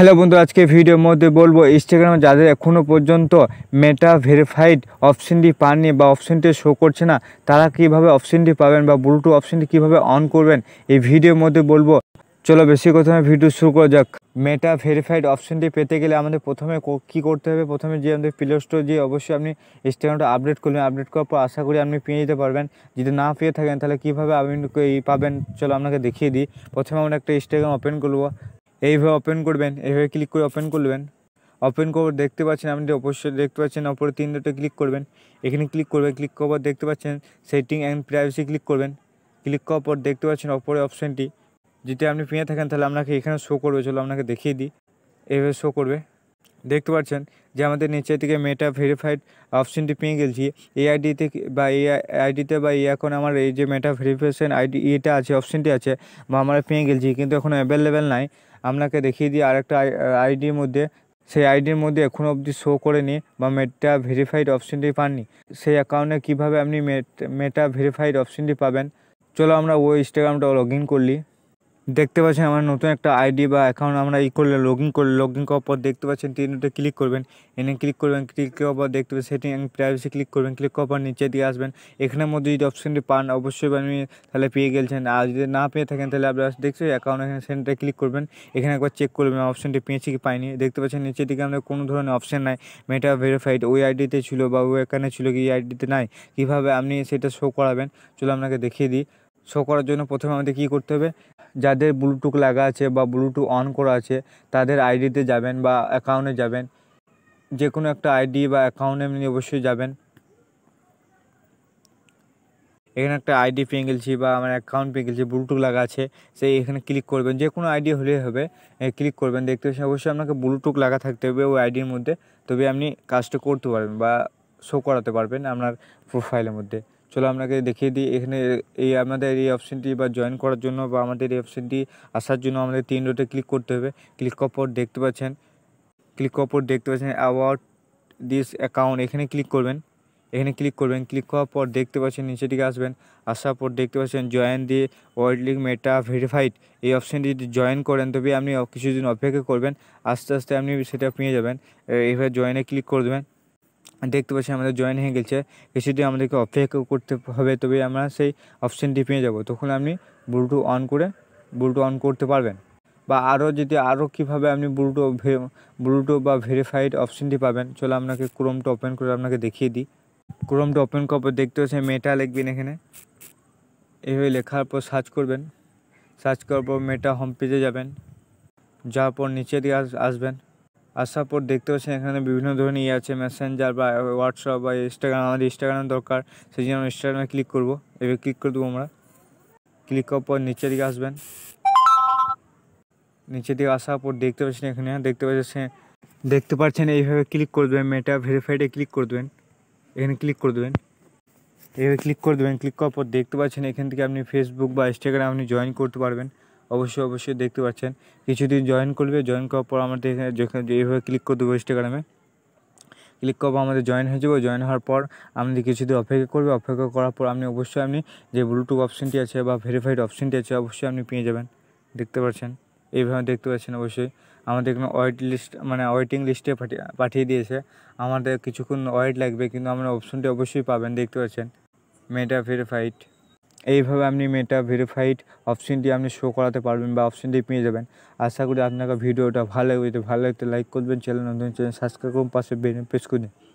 hello বন্ধু আজকে ভিডিওর মধ্যে বলবো ইনস্টাগ্রামে যাদের এখনও পর্যন্ত মেটা ভেরিফাইড অপশনটি পাননি বা অপশানটি শো করছে না তারা কিভাবে অপশানটি পাবেন বা ব্লুটুথ অপশনটি কিভাবে অন করবেন এই ভিডিওর মধ্যে বলবো চলো বেশি কথা ভিডিও শুরু করা যাক মেটা ভেরিফাইড অপশনটি পেতে গেলে আমাদের প্রথমে কি করতে হবে প্রথমে যে আমাদের প্লে স্টোর যে অবশ্যই আপনি ইনস্টাগ্রামটা আপডেট করবেন আপডেট করার পর আশা করি আপনি পেয়ে যেতে পারবেন যদি না পেয়ে থাকেন তাহলে কীভাবে আপনি পাবেন চলো আপনাকে দেখিয়ে দিই প্রথমে আমরা একটা ইনস্টাগ্রাম ওপেন করবো এইভাবে ওপেন করবেন এইভাবে ক্লিক করে ওপেন করবেন ওপেন করব দেখতে পাচ্ছেন আপনি অবশ্যই দেখতে পাচ্ছেন ওপরে তিন দুটো ক্লিক করবেন এখানে ক্লিক করবেন ক্লিক করার পর দেখতে পাচ্ছেন সেটিং অ্যান্ড প্রাইভেসি ক্লিক করবেন ক্লিক করার পর দেখতে পাচ্ছেন ওপরে অপশানটি যদি আপনি পেয়ে থাকেন তাহলে আপনাকে এখানে শো করবে চলো আপনাকে দেখিয়ে দিই এইভাবে শো করবে দেখতে পাচ্ছেন যে আমাদের নিচে থেকে মেটা ভেরিফাইড অপশনটি পেয়ে গেছি এই আইডিতে বা এই আইডিতে বা এই এখন আমার এই যে মেটা ভেরিফিকেশান আইডি এটা আছে অপশনটি আছে বা আমরা পেয়ে গেছি কিন্তু এখন অ্যাভেলেবেল নাই আপনাকে দেখিয়ে দিই আরেকটা আইডির মধ্যে সেই আইডির মধ্যে এখনও অবধি শো করেনি বা মেটা ভেরিফাইড অপশনটি পাননি সেই অ্যাকাউন্টে কিভাবে আপনি মেটা ভেরিফাইড অপশনটি পাবেন চলো আমরা ওই ইনস্টাগ্রামটা লগ ইন করলি দেখতে পাচ্ছেন আমার নতুন একটা আইডি বা অ্যাকাউন্ট আমরা ই করলে লগ ইন করলে লগ ইন করার পর দেখতে পাচ্ছেন তিনটে ক্লিক করবেন এনে ক্লিক করবেন ক্লিক করার পর দেখতে পাচ্ছেন সেটিং প্রাইভেসি ক্লিক করবেন ক্লিক করার পর নিচে দিয়ে আসবেন এখানের মধ্যে যদি অপশানটি পান অবশ্যই আপনি তাহলে পেয়ে গেছেন আর যদি না পেয়ে থাকেন তাহলে আপনারা দেখছেন অ্যাকাউন্ট এখানে সেন্টারে ক্লিক করবেন এখানে একবার চেক করবেন অপশানটি পেয়েছি কি পাইনি দেখতে পাচ্ছেন নিচের দিকে আমাদের কোনো ধরনের অপশান নাই মেটা ভেরিফাইড ওই আইডিতে ছিল বা ওই এখানে ছিল কি আইডিতে নাই কিভাবে আপনি সেটা শো করাবেন চলো আপনাকে দেখিয়ে দিই শো করার জন্য প্রথমে আমাদের কী করতে হবে যাদের ব্লুটুথ লাগা আছে বা ব্লুটুথ অন করা আছে তাদের আইডিতে যাবেন বা অ্যাকাউন্টে যাবেন যে কোনো একটা আইডি বা অ্যাকাউন্টে আপনি অবশ্যই যাবেন এখানে একটা আইডি পেয়ে গেছি বা আমার অ্যাকাউন্ট পেয়ে গেছি ব্লুটুথ লাগা আছে সেই এখানে ক্লিক করবেন যে কোনো আইডি হলেই হবে ক্লিক করবেন দেখতে পাচ্ছেন অবশ্যই আপনাকে ব্লুটুথ লাগা থাকতে হবে ওই আইডির মধ্যে তবে আপনি কাজটা করতে পারবেন বা শো করাতে পারবেন আপনার প্রোফাইলের মধ্যে চলো আপনাকে দেখিয়ে দিই এখানে এই আমাদের এই অপশানটি বা জয়েন করার জন্য বা আমাদের এই অপশানটি আসার জন্য আমাদের তিন রোডে ক্লিক করতে হবে ক্লিক করার পর দেখতে পাচ্ছেন ক্লিক করার পর দেখতে পাচ্ছেন অ্যাওয়ার্ড দিস অ্যাকাউন্ট এখানে ক্লিক করবেন এখানে ক্লিক করবেন ক্লিক করার পর দেখতে পাচ্ছেন নিচে দিকে আসবেন আসার পর দেখতে পাচ্ছেন জয়েন দিয়ে ওয়ার্ল্ড লিগ মেটা ভেরিফাইড এই অপশানটি যদি জয়েন করেন তবে আপনি কিছুদিন অপেক্ষা করবেন আস্তে আস্তে আপনি সেটা পেয়ে যাবেন এইভাবে জয়েনে ক্লিক করে দেবেন দেখতে পাচ্ছি আমাদের জয়েন হয়ে গেছে কিছুদিন আমাদেরকে অপেক্ষা করতে হবে তবে আমরা সেই অপশানটি পেয়ে যাব তখন আপনি ব্লুটু অন করে ব্লুটু অন করতে পারবেন বা আরও যদি আরও কীভাবে আপনি ব্লুটু ব্লুটু বা ভেরিফাইড অপশানটি পাবেন চলো আপনাকে ক্রোমটা ওপেন করে আপনাকে দেখিয়ে দিই ক্রোমটা ওপেন করার পর দেখতে পাচ্ছি মেটা লিখবেন এখানে এইভাবে লেখার পর সার্চ করবেন সার্চ করার পর মেটা হোম পেজে যাবেন যাওয়ার পর নিচে দিয়ে আসবেন আসার পর দেখতে পাচ্ছেন এখানে বিভিন্ন ধরনের ইয়ে আছে মেসেঞ্জার বা হোয়াটসঅ্যাপ বা ইনস্টাগ্রাম আমাদের ইনস্টাগ্রাম দরকার সেই জন্য ইনস্টাগ্রামে ক্লিক করবো এবার ক্লিক করে দেবো আমরা ক্লিক করার পর নিচের দিকে আসবেন নিচের দিকে আসার পর দেখতে পাচ্ছেন এখানে দেখতে পাচ্ছেন দেখতে পাচ্ছেন এইভাবে ক্লিক করে দেবেন মেটা ভেরিফাইডে ক্লিক করে দেবেন এখানে ক্লিক করে দেবেন এইভাবে ক্লিক করে দেবেন ক্লিক করার পর দেখতে পাচ্ছেন এখান থেকে আপনি ফেসবুক বা ইনস্টাগ্রাম আপনি জয়েন করতে পারবেন অবশ্যই অবশ্যই দেখতে পাচ্ছেন কিছুদিন জয়েন করবে জয়েন করার পর আমাদের এখানে এইভাবে ক্লিক করে দেবো ইনস্টাগ্রামে ক্লিক করবো আমাদের জয়েন হয়ে যাবো জয়েন হওয়ার পর আপনি কিছুদিন অপেক্ষা করবে অপেক্ষা করার পর আপনি অবশ্যই আপনি যে ব্লুটুথ অপশানটি আছে বা ভেরিফাইড অপশানটি আছে অবশ্যই আপনি পেয়ে যাবেন দেখতে পাচ্ছেন এইভাবে দেখতে পাচ্ছেন অবশ্যই আমাদের এখানে ওয়েট লিস্ট মানে ওয়েটিং লিস্টে পাঠিয়ে পাঠিয়ে দিয়েছে আমাদের কিছুক্ষণ ওয়েট লাগবে কিন্তু আমরা অপশনটি অবশ্যই পাবেন দেখতে পাচ্ছেন মেটা ভেরিফাইড এইভাবে আপনি মেটা ভেরিফাইড অপশানটি আপনি শো করাতে পারবেন বা অপশানটি পেয়ে যাবেন আশা করি আপনাকে ভিডিওটা ভালো লাগবে ভালো লাগতে লাইক করবেন চ্যানেল নতুন চ্যানেল সাবস্ক্রাইব করুন পাশে বেল প্রেস করুন